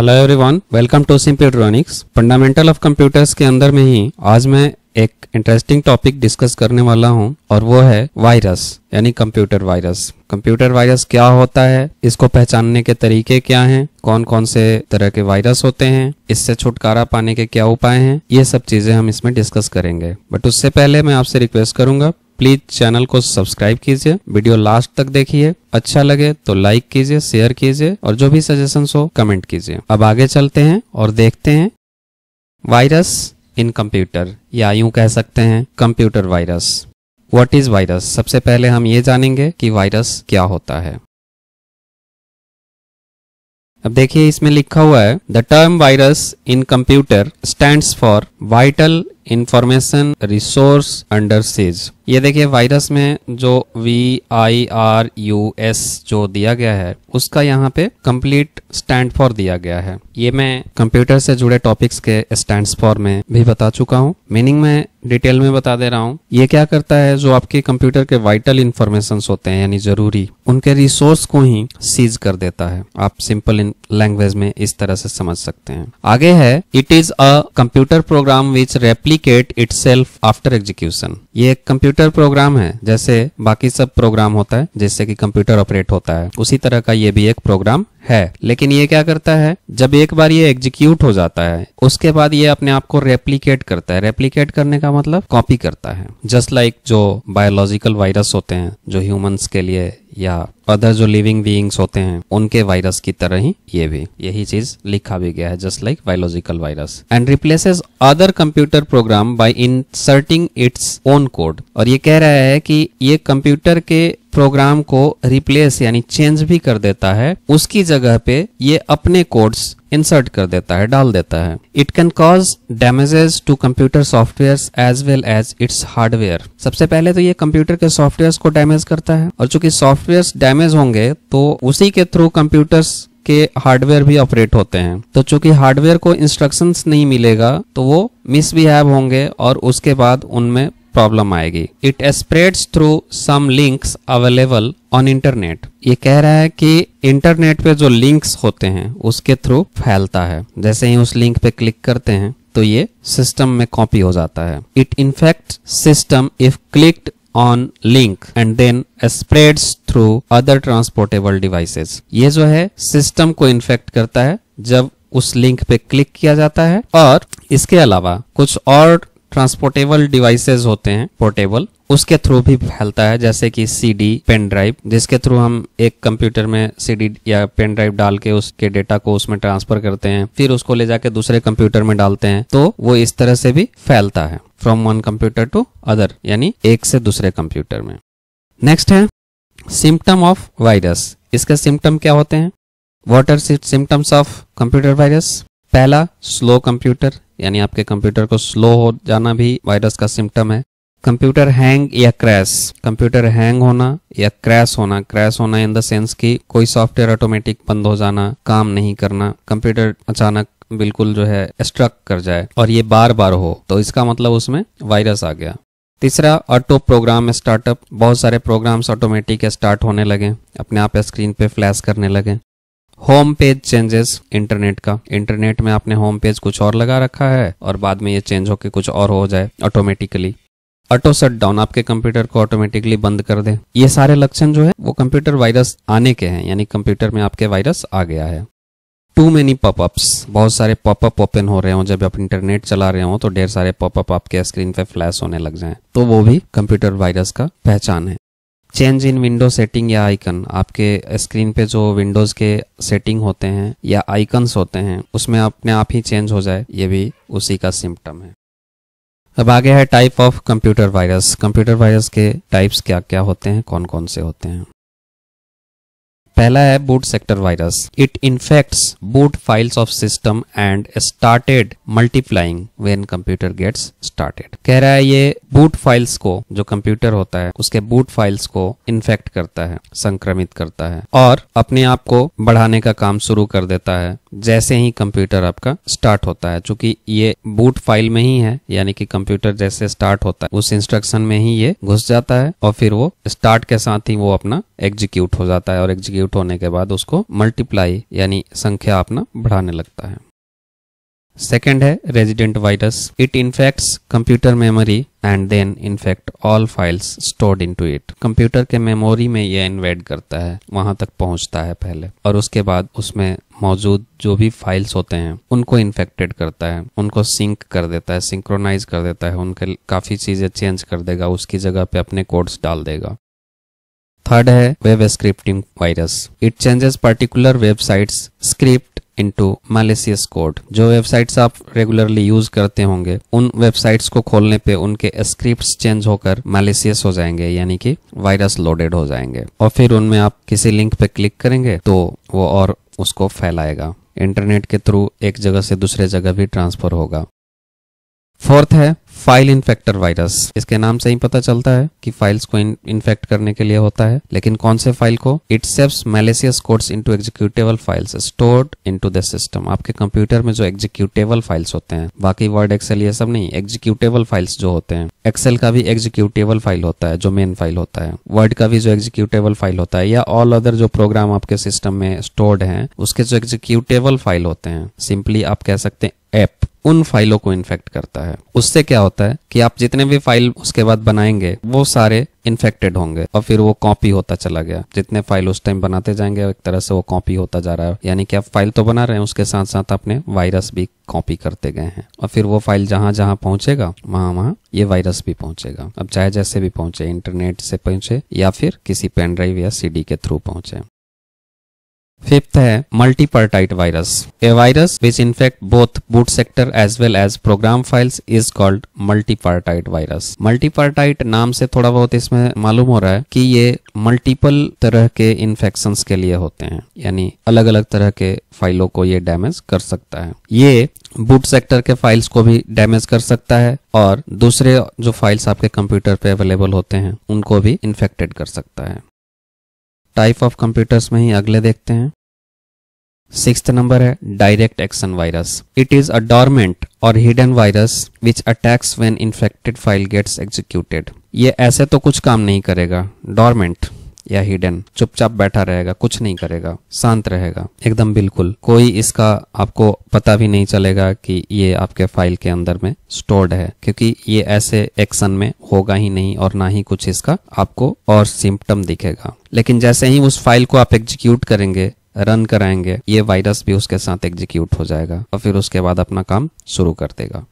hello everyone welcome to simple electronics fundamental of computers के अंदर में ही आज मैं एक इंटरेस्टिंग टॉपिक डिस्कस करने वाला हूं और वो है वायरस यानी कंप्यूटर वायरस कंप्यूटर वायरस क्या होता है इसको पहचानने के तरीके क्या हैं कौन कौन से तरह के वायरस होते हैं इससे छुटकारा पाने के क्या उपाय हैं ये सब चीजें हम इसमें डिस्कस करेंगे बट उससे पहले मैं आपसे रिक्वेस्ट करूंगा प्लीज चैनल को सब्सक्राइब कीजिए वीडियो लास्ट तक देखिए अच्छा लगे तो लाइक कीजिए शेयर कीजिए और जो भी सजेशन हो कमेंट कीजिए अब आगे चलते हैं और देखते हैं वायरस इन कंप्यूटर या यूं कह सकते हैं computer virus what is virus सबसे पहले हम ये जानेंगे कि वायरस क्या होता है अब देखिए इसमें लिखा हुआ है the term virus in computer stand for vital information resource under seize ये देखिए वायरस में जो V I R U S जो दिया गया है उसका यहाँ पे कंप्लीट स्टैंड फॉर दिया गया है ये मैं कंप्यूटर से जुड़े टॉपिक्स के स्टैंड फॉर में भी बता चुका हूँ मीनिंग में डिटेल में बता दे रहा हूँ ये क्या करता है जो आपके कंप्यूटर के वाइटल इन्फॉर्मेशन होते हैं यानी जरूरी उनके रिसोर्स को ही सीज कर देता है आप सिंपल इन लैंग्वेज में इस तरह से समझ सकते हैं आगे है it is a computer program which reply replicate self after execution ये एक कंप्यूटर प्रोग्राम है जैसे बाकी सब प्रोग्राम होता है जिससे कि कंप्यूटर ऑपरेट होता है उसी तरह का ये भी एक प्रोग्राम है लेकिन ये क्या करता है जब एक बार ये एग्जीक्यूट हो जाता है उसके बाद ये अपने आप को रेप्लीकेट करता है रेप्लीकेट करने का मतलब कॉपी करता है जस्ट लाइक like जो बायोलॉजिकल वायरस होते हैं जो ह्यूमंस के लिए या अदर जो लिविंग बींग्स होते हैं उनके वायरस की तरह ही ये भी यही चीज लिखा भी गया है just like biological virus and replaces other computer program by inserting its own code और ये कह रहा है कि ये कंप्यूटर के प्रोग्राम को रिप्लेस यानी चेंज भी कर देता है उसकी जगह पे ये अपने कोड्स इंसर्ट कर देता है डाल देता है it can cause damages to computer software as well as its hardware सबसे पहले तो ये कंप्यूटर के सॉफ्टवेयर को डैमेज करता है और चूंकि सॉफ्टवेयर डैमेज होंगे तो उसी के थ्रू कंप्यूटर्स के हार्डवेयर भी ऑपरेट होते हैं तो चूंकि हार्डवेयर को इंस्ट्रक्शंस नहीं मिलेगा तो वो मिसबिहेव होंगे और उसके बाद उनमें प्रॉब्लम आएगी it spreads through some links available on internet ये कह रहा है कि इंटरनेट पे जो लिंक्स होते हैं उसके थ्रू फैलता है जैसे ही उस लिंक पे क्लिक करते हैं तो ये सिस्टम में कॉपी हो जाता है it infect system if clicked on link and then spreads through other transportable devices ये जो है सिस्टम को इन्फेक्ट करता है जब उस लिंक पे क्लिक किया जाता है और इसके अलावा कुछ और ट्रांसपोर्टेबल डिवाइसेज होते हैं पोर्टेबल उसके थ्रू भी फैलता है जैसे कि सीडी पेन ड्राइव जिसके थ्रू हम एक कंप्यूटर में सीडी या पेन ड्राइव डाल के उसके डेटा को उसमें ट्रांसफर करते हैं फिर उसको ले जाके दूसरे कंप्यूटर में डालते हैं तो वो इस तरह से भी फैलता है from one computer to other यानी एक से दूसरे कंप्यूटर में नेक्स्ट है सिम्टम ऑफ वायरस इसके सिम्टम क्या होते हैं what are symptoms of computer virus पहला स्लो कंप्यूटर यानी आपके कंप्यूटर को स्लो हो जाना भी वायरस का सिम्टम है कंप्यूटर हैंग या क्रैश कंप्यूटर हैंग होना या क्रैश होना क्रैश होना इन द सेंस कि कोई सॉफ्टवेयर ऑटोमेटिक बंद हो जाना काम नहीं करना कंप्यूटर अचानक बिल्कुल जो है स्ट्रक कर जाए और ये बार बार हो तो इसका मतलब उसमें वायरस आ गया तीसरा ऑटो प्रोग्राम स्टार्टअप बहुत सारे प्रोग्राम्स ऑटोमेटिक स्टार्ट होने लगे अपने आप स्क्रीन पे फ्लैश करने लगे होम पेज चेंजेस इंटरनेट का इंटरनेट में आपने होम पेज कुछ और लगा रखा है और बाद में ये चेंज होके कुछ और हो जाए ऑटोमेटिकली ऑटो शट डाउन आपके कंप्यूटर को ऑटोमेटिकली बंद कर दे ये सारे लक्षण जो है वो कंप्यूटर वायरस आने के हैं यानी कंप्यूटर में आपके वायरस आ गया है टू मेनी पॉपअप्स बहुत सारे पॉपअप ओपन हो रहे हो जब आप इंटरनेट चला रहे हो तो ढेर सारे पॉपअप आपके स्क्रीन पे फ्लैश होने लग जाए तो वो भी कंप्यूटर वायरस का पहचान है चेंज इन विंडो सेटिंग या आइकन आपके स्क्रीन पे जो विंडोज के सेटिंग होते हैं या आइकन्स होते हैं उसमें अपने आप ही चेंज हो जाए ये भी उसी का सिम्टम है अब आगे है type of computer virus computer virus के टाइप्स क्या क्या होते हैं कौन कौन से होते हैं पहला है boot sector virus it infects boot files of system and started multiplying when computer gets started कह रहा है ये बूट फाइल्स को जो कंप्यूटर होता है उसके बूट फाइल्स को इन्फेक्ट करता है संक्रमित करता है और अपने आप को बढ़ाने का काम शुरू कर देता है जैसे ही कंप्यूटर आपका स्टार्ट होता है चूंकि ये बूट फाइल में ही है यानी कि कंप्यूटर जैसे स्टार्ट होता है उस इंस्ट्रक्शन में ही ये घुस जाता है और फिर वो स्टार्ट के साथ ही वो अपना एग्जीक्यूट हो जाता है और एग्जीक्यूट होने के बाद उसको मल्टीप्लाई यानी संख्या अपना बढ़ाने लगता है सेकेंड है resident virus it infects computer memory and then infect all files stored into it computer के मेमोरी में यह इन्वेड करता है वहां तक पहुंचता है पहले और उसके बाद उसमें मौजूद जो भी फाइल्स होते हैं उनको इन्फेक्टेड करता है उनको सिंक कर देता है सिंक्रोनाइज कर देता है उनके काफी चीजें चेंज कर देगा उसकी जगह पे अपने कोड्स डाल देगा थर्ड है web scripting virus it changes particular websites script into malicious code जो वेबसाइट्स आप रेगुलरली यूज करते होंगे उन वेबसाइट्स को खोलने पे उनके स्क्रिप्ट्स चेंज होकर मालिशियस हो जाएंगे यानी कि वायरस लोडेड हो जाएंगे और फिर उनमें आप किसी लिंक पे क्लिक करेंगे तो वो और उसको फैलाएगा इंटरनेट के थ्रू एक जगह से दूसरे जगह भी ट्रांसफर होगा फोर्थ है फाइल इन्फेक्टर वायरस इसके नाम से ही पता चलता है कि फाइल्स को इन्फेक्ट करने के लिए होता है लेकिन कौन से फाइल को it seeps malicious codes into executable files stored into the system आपके कंप्यूटर में जो एग्जीक्यूटेबल फाइल्स होते हैं बाकी वर्ड एक्सेल ये सब नहीं एग्जीक्यूटेबल फाइल्स जो होते हैं एक्सेल का भी एग्जीक्यूटेबल फाइल होता है जो मेन फाइल होता है वर्ड का भी जो एग्जीक्यूटेबल फाइल होता है या ऑल अदर जो प्रोग्राम आपके सिस्टम में स्टोर्ड है उसके जो एग्जीक्यूटेबल फाइल होते हैं सिंपली आप कह सकते हैं ऐप उन फाइलों को इन्फेक्ट करता है उससे क्या होता है कि आप जितने भी फाइल उसके बाद बनाएंगे वो सारे इन्फेक्टेड होंगे और फिर वो कॉपी होता चला गया जितने फाइल उस टाइम बनाते जाएंगे एक तरह से वो कॉपी होता जा रहा है यानी कि आप फाइल तो बना रहे हैं उसके साथ साथ अपने वायरस भी कॉपी करते गए हैं और फिर वो फाइल जहां जहां पहुंचेगा वहां वहां ये वायरस भी पहुंचेगा अब चाहे जैसे भी पहुंचे इंटरनेट से पहुंचे या फिर किसी पेन ड्राइव या सीडी के थ्रू पहुंचे फिफ्थ है multipartite virus a virus which infect both boot sector as well as program files is called multipartite virus multipartite नाम से थोड़ा बहुत इसमें मालूम हो रहा है कि ये मल्टीपल तरह के इन्फेक्शन के लिए होते हैं यानी अलग अलग तरह के फाइलों को ये डैमेज कर सकता है ये बूट सेक्टर के फाइल्स को भी डैमेज कर सकता है और दूसरे जो फाइल्स आपके कंप्यूटर पे अवेलेबल होते हैं उनको भी इन्फेक्टेड कर सकता है टाइप ऑफ कंप्यूटर्स में ही अगले देखते हैं सिक्स नंबर है direct action virus it is a dormant और hidden virus which attacks when infected file gets executed ये ऐसे तो कुछ काम नहीं करेगा डॉर्मेंट या हिडन चुपचाप बैठा रहेगा कुछ नहीं करेगा शांत रहेगा एकदम बिल्कुल कोई इसका आपको पता भी नहीं चलेगा कि ये आपके फाइल के अंदर में स्टोर्ड है क्योंकि ये ऐसे एक्शन में होगा ही नहीं और ना ही कुछ इसका आपको और सिम्टम दिखेगा लेकिन जैसे ही उस फाइल को आप एग्जीक्यूट करेंगे रन कराएंगे ये वायरस भी उसके साथ एग्जीक्यूट हो जाएगा और फिर उसके बाद अपना काम शुरू कर देगा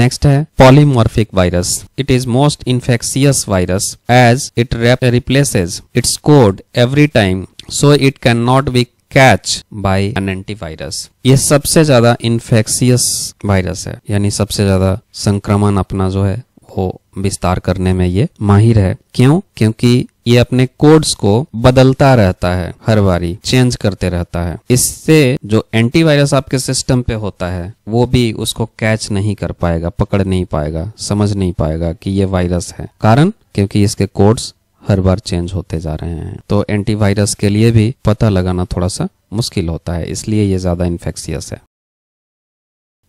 नेक्स्ट है polymorphic virus it is most infectious virus as it replaces its code every time so it can not be catch by an antivirus ये सबसे ज्यादा इन्फेक्शियस वायरस है यानी सबसे ज्यादा संक्रमण अपना जो है वो विस्तार करने में ये माहिर है क्यों क्योंकि ये अपने कोड्स को बदलता रहता है हर बारी चेंज करते रहता है इससे जो एंटीवायरस आपके सिस्टम पे होता है वो भी उसको कैच नहीं कर पाएगा पकड़ नहीं पाएगा समझ नहीं पाएगा कि ये वायरस है कारण क्योंकि इसके कोड्स हर बार चेंज होते जा रहे हैं तो एंटीवायरस के लिए भी पता लगाना थोड़ा सा मुश्किल होता है इसलिए ये ज्यादा इन्फेक्शियस है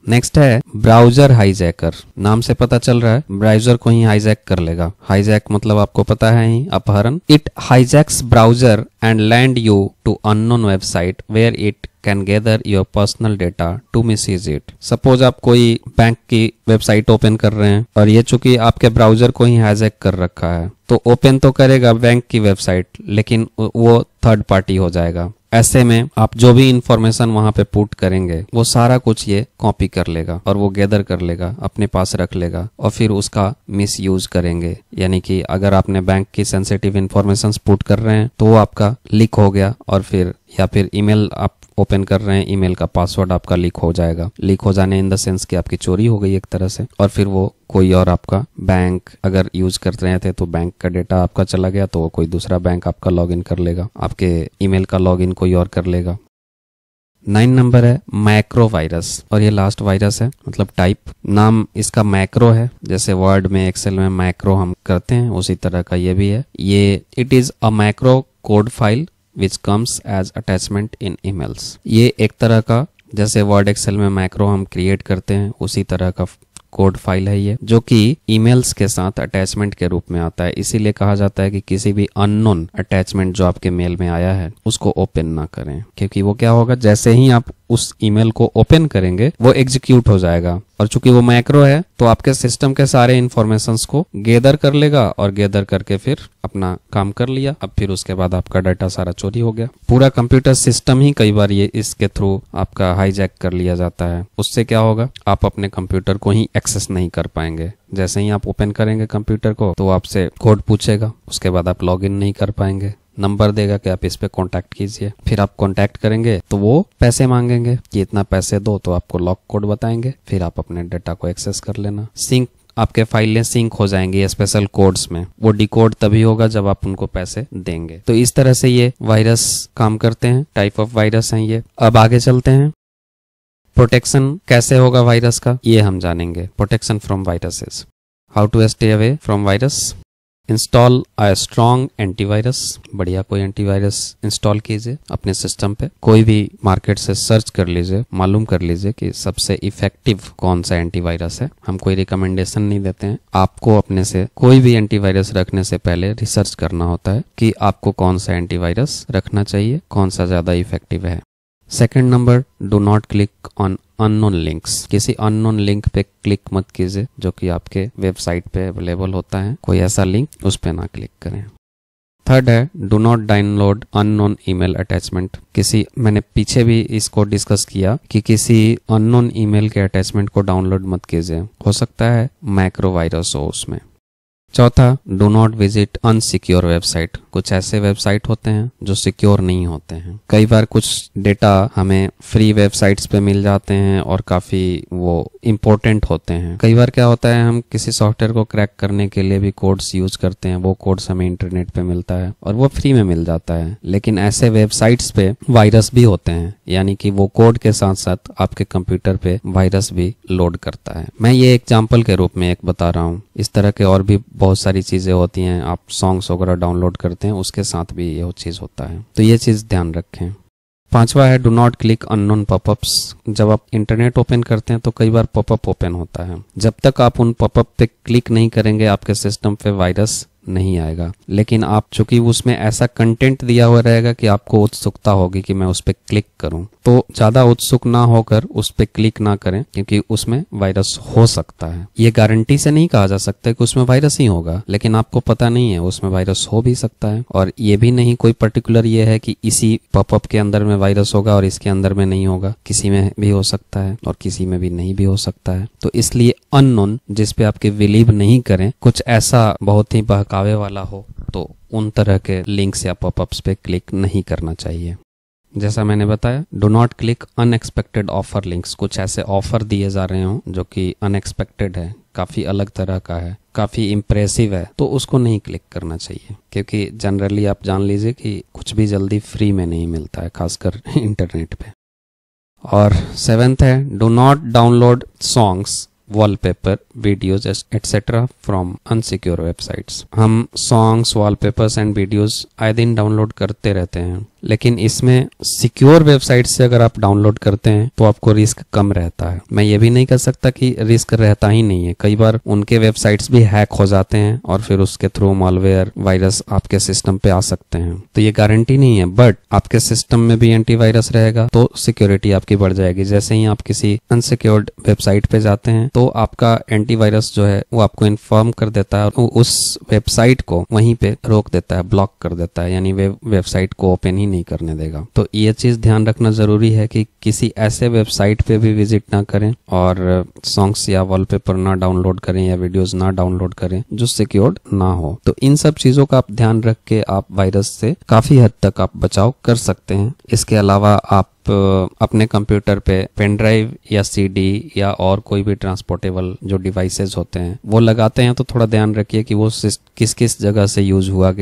नेक्स्ट है ब्राउजर हाईजैकर नाम से पता चल रहा है ब्राउजर को ही हाईजैक कर लेगा हाईजैक मतलब आपको पता है ही अपहरण it hijacks browser and land you to unknown website where it can gather your personal data to miss it suppose आप कोई बैंक की वेबसाइट ओपन कर रहे हैं और ये चूंकि आपके ब्राउजर को ही हाईजैक कर रखा है तो ओपन तो करेगा बैंक की वेबसाइट लेकिन वो थर्ड पार्टी हो जाएगा ऐसे में आप जो भी इंफॉर्मेशन वहां पे पुट करेंगे वो सारा कुछ ये कॉपी कर लेगा और वो गैदर कर लेगा अपने पास रख लेगा और फिर उसका मिस यूज करेंगे यानी कि अगर आपने बैंक की सेंसिटिव इंफॉर्मेशन पुट कर रहे हैं तो वो आपका लीक हो गया और फिर या फिर ईमेल आप ओपन कर रहे हैं ईमेल का पासवर्ड आपका लीक हो जाएगा लीक हो जाने इन द सेंस कि आपकी चोरी हो गई एक तरह से और फिर वो कोई और आपका बैंक अगर यूज कर रहे थे तो बैंक का डेटा आपका चला गया तो वो कोई दूसरा बैंक आपका इन कर लेगा आपके ईमेल का लॉग कोई और कर लेगा नाइन नंबर है मैक्रो वायरस और ये लास्ट वायरस है मतलब टाइप नाम इसका मैक्रो है जैसे वर्ड में एक्सेल में मैक्रो हम करते हैं उसी तरह का ये भी है ये it is a macro code file which comes as attachment in emails ये एक तरह का जैसे वर्ड एक्सेल में मैक्रो हम क्रिएट करते हैं उसी तरह का कोड फाइल है ये जो कि ईमेल्स के साथ अटैचमेंट के रूप में आता है इसीलिए कहा जाता है कि किसी भी अननोन अटैचमेंट जो आपके मेल में आया है उसको ओपन ना करें क्योंकि वो क्या होगा जैसे ही आप उस ईमेल को ओपन करेंगे वो एग्जीक्यूट हो जाएगा और चूंकि वो मैक्रो है तो आपके सिस्टम के सारे इन्फॉर्मेशन को गेदर कर लेगा और गेदर करके फिर अपना काम कर लिया अब फिर उसके बाद आपका डाटा सारा चोरी हो गया पूरा कंप्यूटर सिस्टम ही कई बार ये इसके थ्रू आपका हाईजैक कर लिया जाता है उससे क्या होगा आप अपने कंप्यूटर को ही एक्सेस नहीं कर पाएंगे जैसे ही आप ओपन करेंगे कंप्यूटर को तो आपसे कोड पूछेगा उसके बाद आप लॉग नहीं कर पाएंगे नंबर देगा कि आप इस पर कॉन्टेक्ट कीजिए फिर आप कॉन्टेक्ट करेंगे तो वो पैसे मांगेंगे कि इतना पैसे दो तो आपको लॉक कोड बताएंगे फिर आप अपने डाटा को एक्सेस कर लेना सिंक आपके फाइलें सिंक हो जाएंगी स्पेशल कोड्स में वो डिकोड तभी होगा जब आप उनको पैसे देंगे तो इस तरह से ये वायरस काम करते हैं टाइप ऑफ वायरस हैं ये अब आगे चलते हैं प्रोटेक्शन कैसे होगा वायरस का ये हम जानेंगे protection from viruses how to stay away from virus install a strong antivirus बढ़िया कोई एंटीवायरस इंस्टॉल कीजिए अपने सिस्टम पे कोई भी मार्केट से सर्च कर लीजिए मालूम कर लीजिए कि सबसे इफेक्टिव कौन सा एंटीवायरस है हम कोई रिकमेंडेशन नहीं देते हैं आपको अपने से कोई भी एंटीवायरस रखने से पहले रिसर्च करना होता है कि आपको कौन सा एंटीवायरस रखना चाहिए कौन सा ज्यादा इफेक्टिव है second number do not click on unknown links किसी अननोन लिंक पे क्लिक मत कीजिए जो कि आपके वेबसाइट पे अवेलेबल होता है कोई ऐसा लिंक उस पर ना क्लिक करें थर्ड है do not download unknown email attachment किसी मैंने पीछे भी इसको डिस्कस किया कि किसी अननोन ईमेल के अटैचमेंट को डाउनलोड मत कीजिए हो सकता है माइक्रो वायरस हो उसमें चौथा do not visit unsecure website कुछ ऐसे वेबसाइट होते हैं जो सिक्योर नहीं होते हैं कई बार कुछ डेटा हमें फ्री वेबसाइट्स पे मिल जाते हैं और काफ़ी वो इम्पोर्टेंट होते हैं कई बार क्या होता है हम किसी सॉफ्टवेयर को क्रैक करने के लिए भी कोड्स यूज करते हैं वो कोड्स हमें इंटरनेट पे मिलता है और वो फ्री में मिल जाता है लेकिन ऐसे वेबसाइट्स पे वायरस भी होते हैं यानी कि वो कोड के साथ साथ आपके कंप्यूटर पे वायरस भी लोड करता है मैं ये एग्जाम्पल के रूप में एक बता रहा हूँ इस तरह के और भी बहुत सारी चीजें होती हैं आप सॉन्ग्स वगैरह डाउनलोड करते हैं हैं उसके साथ भी यह चीज़ होता है तो ये चीज़ ध्यान रखें पांचवा है do not click unknown popups जब आप इंटरनेट ओपन करते हैं तो कई बार पॉपअप ओपन होता है जब तक आप उन पॉपअप पे क्लिक नहीं करेंगे आपके सिस्टम पे वायरस नहीं आएगा लेकिन आप चूंकि उसमें ऐसा कंटेंट दिया हुआ रहेगा कि आपको उत्सुकता होगी कि मैं उस पर क्लिक करूं तो ज्यादा उत्सुक ना होकर उस पर क्लिक ना करें क्योंकि उसमें वायरस हो सकता है ये गारंटी से नहीं कहा जा सकता कि उसमें वायरस ही होगा लेकिन आपको पता नहीं है उसमें वायरस हो भी सकता है और ये भी नहीं कोई पर्टिकुलर ये है कि इसी पॉपअप के अंदर में वायरस होगा और इसके अंदर में नहीं होगा किसी में भी हो सकता है और किसी में भी नहीं भी हो सकता है तो इसलिए अननोन जिस पे आपके बिलीव नहीं करें कुछ ऐसा बहुत ही बहकावे वाला हो तो उन तरह के लिंक्स या पॉपअप्स पे क्लिक नहीं करना चाहिए जैसा मैंने बताया do not click unexpected offer links कुछ ऐसे ऑफर दिए जा रहे हो जो कि अनएक्सपेक्टेड है काफी अलग तरह का है काफी इम्प्रेसिव है तो उसको नहीं क्लिक करना चाहिए क्योंकि जनरली आप जान लीजिए कि कुछ भी जल्दी फ्री में नहीं मिलता है खासकर इंटरनेट पे और सेवेंथ है do not download songs wallpaper videos etcetera from unsecure websites हम सॉन्ग्स वॉलपेपर्स एंड वीडियोस आए दिन डाउनलोड करते रहते हैं लेकिन इसमें सिक्योर वेबसाइट से अगर आप डाउनलोड करते हैं तो आपको रिस्क कम रहता है मैं ये भी नहीं कह सकता कि रिस्क रहता ही नहीं है कई बार उनके वेबसाइट्स भी हैक हो जाते हैं और फिर उसके थ्रू मॉलवेयर वायरस आपके सिस्टम पे आ सकते हैं तो ये गारंटी नहीं है बट आपके सिस्टम में भी एंटीवायरस रहेगा तो सिक्योरिटी आपकी बढ़ जाएगी जैसे ही आप किसी अनसिक्योर्ड वेबसाइट पे जाते हैं तो आपका एंटीवायरस जो है वो आपको इन्फॉर्म कर देता है और उस वेबसाइट को वहीं पे रोक देता है ब्लॉक कर देता है यानी वेबसाइट को ओपन ही नहीं करने देगा तो ये चीज़ ध्यान रखना ज़रूरी है कि किसी ऐसे वेबसाइट पे भी विजिट ना करें और सॉन्ग्स या वॉलपेपर ना डाउनलोड करें या वीडियोस ना डाउनलोड करें जो सिक्योर्ड ना हो तो इन सब चीज़ों का आप ध्यान रख के आप वायरस से काफ़ी हद तक आप बचाव कर सकते हैं इसके अलावा आप अपने कंप्यूटर पे पेन ड्राइव या सीडी या और कोई भी ट्रांसपोर्टेबल जो डिवाइसेस होते हैं वो लगाते हैं तो थोड़ा ध्यान रखिए कि वो किस किस जगह से यूज हुआ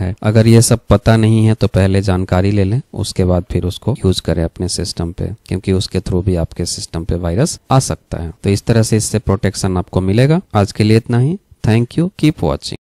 है अगर ये सब पता नहीं है तो पहले जानकारी ले लें उसके बाद फिर उसको यूज करें अपने सिस्टम पे क्योंकि उसके थ्रू भी आपके सिस्टम पे वायरस आ सकता है तो इस तरह से इससे प्रोटेक्शन आपको मिलेगा आज के लिए इतना ही थैंक यू कीप वॉचिंग